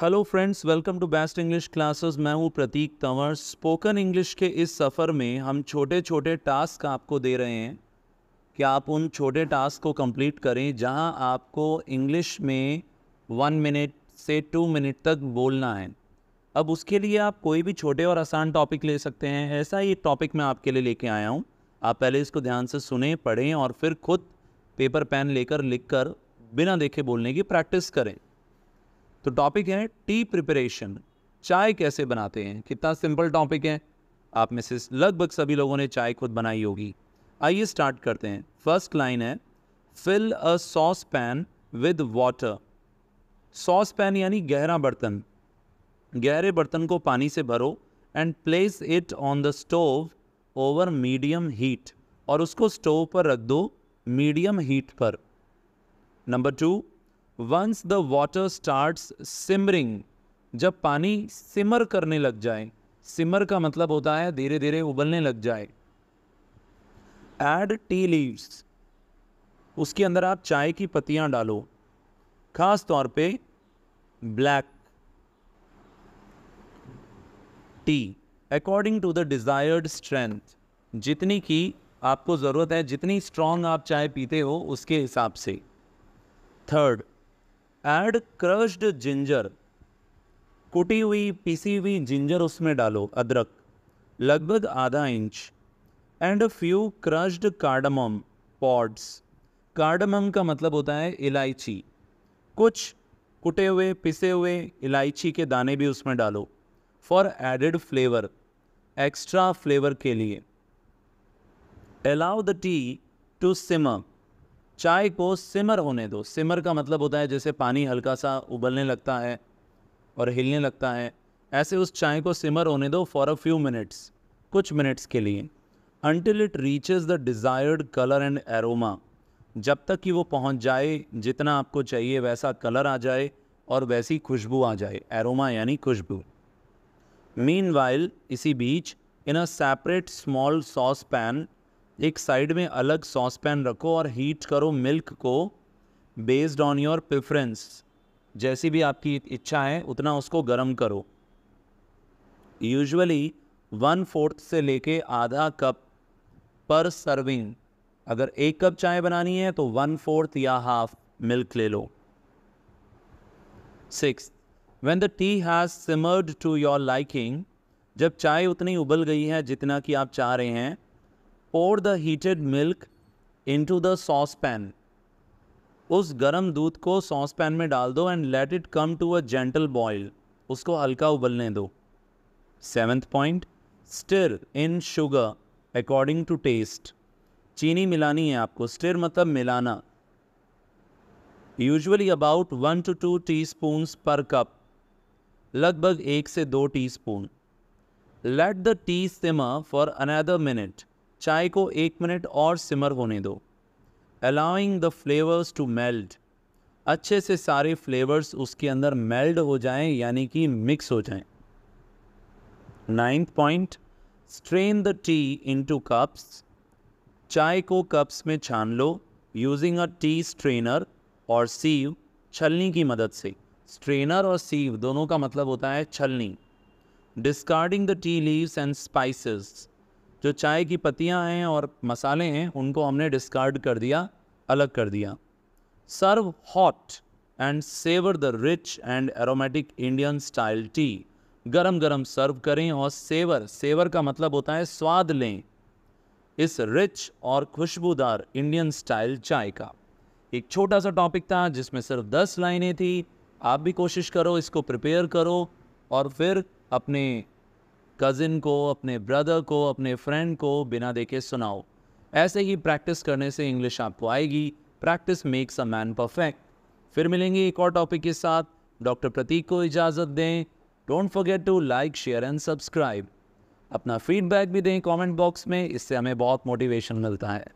Hello friends welcome to best English classes मैं हूं प्रतीक Tanwar spoken English के इस सफ़र में हम छोटे छोटे टास्क आपको दे रहे हैं कि आप उन छोटे टास्क को कंप्लीट करें जहां आपको इंग्लिश में वन मिनट से टू मिनट तक बोलना है अब उसके लिए आप कोई भी छोटे और आसान टॉपिक ले सकते हैं ऐसा ही टॉपिक मैं आपके लिए लेके आया हूँ आप पहले इसको ध्यान से सुने पढ़ें और फिर खुद पेपर पेन लेकर लिख कर बिना देखे बोलने की प्रैक्टिस करें तो टॉपिक है टी प्रिपरेशन चाय कैसे बनाते हैं कितना सिंपल टॉपिक है आप में से लगभग सभी लोगों ने चाय खुद बनाई होगी आइए स्टार्ट करते हैं फर्स्ट लाइन है fill a saucepan with water saucepan यानी गहरा बर्तन गहरे बर्तन को पानी से भरो and place it on the stove over medium heat और उसको स्टोव पर रख दो मीडियम हीट पर number two once the water starts simmering जब पानी सिमर करने लग जाए सिमर का मतलब होता है धीरे धीरे उबलने लग जाए एड टी लीव्स उसके अंदर आप चाय की पत्तियां डालो खास तौर पे black tea according to the desired strength जितनी की आपको ज़रूरत है जितनी स्ट्रॉन्ग आप चाय पीते हो उसके हिसाब से थर्ड एड क्रश्ड जिंजर कुटी हुई पीसी हुई जिंजर उसमें डालो अदरक लगभग आधा inch and a few crushed cardamom pods cardamom का मतलब होता है इलायची कुछ कुटे हुए पिसे हुए इलायची के दाने भी उसमें डालो for added flavour extra flavour के लिए allow the tea to simmer चाय को सिमर होने दो सिमर का मतलब होता है जैसे पानी हल्का सा उबलने लगता है और हिलने लगता है ऐसे उस चाय को सिमर होने दो फॉर अ फ्यू मिनट्स कुछ मिनट्स के लिए until it reaches the desired colour and aroma जब तक कि वो पहुंच जाए जितना आपको चाहिए वैसा कलर आ जाए और वैसी खुशबू आ जाए एरोमा यानी खुशबू मीन वाइल इसी बीच in a separate small saucepan एक साइड में अलग सॉस पैन रखो और हीट करो मिल्क को बेस्ड ऑन योर प्रेफरेंस जैसी भी आपकी इच्छा है उतना उसको गर्म करो यूजुअली वन फोर्थ से लेके आधा कप पर सर्विंग अगर एक कप चाय बनानी है तो वन फोर्थ या हाफ मिल्क ले लो six when the tea has simmered to your liking जब चाय उतनी उबल गई है जितना कि आप चाह रहे हैं pour heated milk into the saucepan उस गर्म दूध को सॉस पैन में डाल दो and let it come to a gentle boil उसको हल्का उबलने दो seventh point stir in sugar according to taste चीनी मिलानी है आपको स्टिर मतलब मिलाना usually about one to two teaspoon पर कप लगभग एक से दो teaspoon let the tea simmer for another minute चाय को एक मिनट और सिमर होने दो allowing the flavours to melt अच्छे से सारे फ्लेवर्स उसके अंदर मेल्ड हो जाएं यानी कि मिक्स हो जाएं। Ninth point strain the tea into cups चाय को कप्स में छान लो यूजिंग अ टी स्ट्रेनर और सीव छलनी की मदद से स्ट्रेनर और सीव दोनों का मतलब होता है छलनी discarding the tea leaves and spices जो चाय की पत्तियाँ हैं और मसाले हैं उनको हमने डिस्कार्ड कर दिया अलग कर दिया serve hot and savour the rich and aromatic Indian style tea गरम गरम सर्व करें और सेवर सेवर का मतलब होता है स्वाद लें इस रिच और खुशबूदार इंडियन स्टाइल चाय का एक छोटा सा टॉपिक था जिसमें सिर्फ दस लाइनें थी आप भी कोशिश करो इसको प्रिपेयर करो और फिर अपने कज़िन को अपने ब्रदर को अपने फ्रेंड को बिना देखे सुनाओ ऐसे ही प्रैक्टिस करने से इंग्लिश आपको आएगी practice makes a man perfect फिर मिलेंगे एक और टॉपिक के साथ डॉक्टर प्रतीक को इजाज़त दें don't forget to like share and subscribe अपना फीडबैक भी दें कमेंट बॉक्स में इससे हमें बहुत मोटिवेशन मिलता है